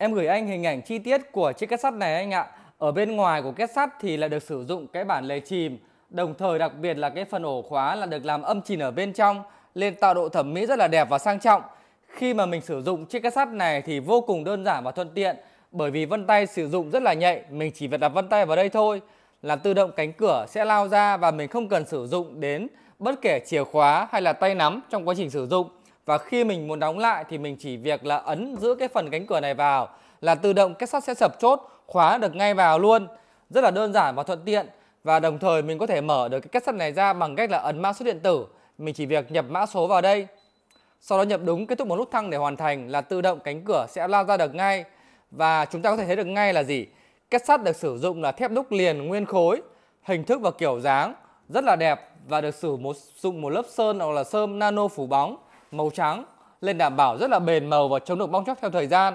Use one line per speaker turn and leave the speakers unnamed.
Em gửi anh hình ảnh chi tiết của chiếc két sắt này anh ạ. Ở bên ngoài của két sắt thì là được sử dụng cái bản lề chìm, đồng thời đặc biệt là cái phần ổ khóa là được làm âm chìm ở bên trong nên tạo độ thẩm mỹ rất là đẹp và sang trọng. Khi mà mình sử dụng chiếc két sắt này thì vô cùng đơn giản và thuận tiện bởi vì vân tay sử dụng rất là nhạy, mình chỉ việc đặt vân tay vào đây thôi là tự động cánh cửa sẽ lao ra và mình không cần sử dụng đến bất kể chìa khóa hay là tay nắm trong quá trình sử dụng và khi mình muốn đóng lại thì mình chỉ việc là ấn giữ cái phần cánh cửa này vào là tự động kết sắt sẽ sập chốt khóa được ngay vào luôn rất là đơn giản và thuận tiện và đồng thời mình có thể mở được cái kết sắt này ra bằng cách là ấn mã số điện tử mình chỉ việc nhập mã số vào đây sau đó nhập đúng kết thúc một nút thăng để hoàn thành là tự động cánh cửa sẽ lao ra được ngay và chúng ta có thể thấy được ngay là gì kết sắt được sử dụng là thép đúc liền nguyên khối hình thức và kiểu dáng rất là đẹp và được sử một dụng một lớp sơn hoặc là sơn nano phủ bóng màu trắng lên đảm bảo rất là bền màu và chống được bong chóc theo thời gian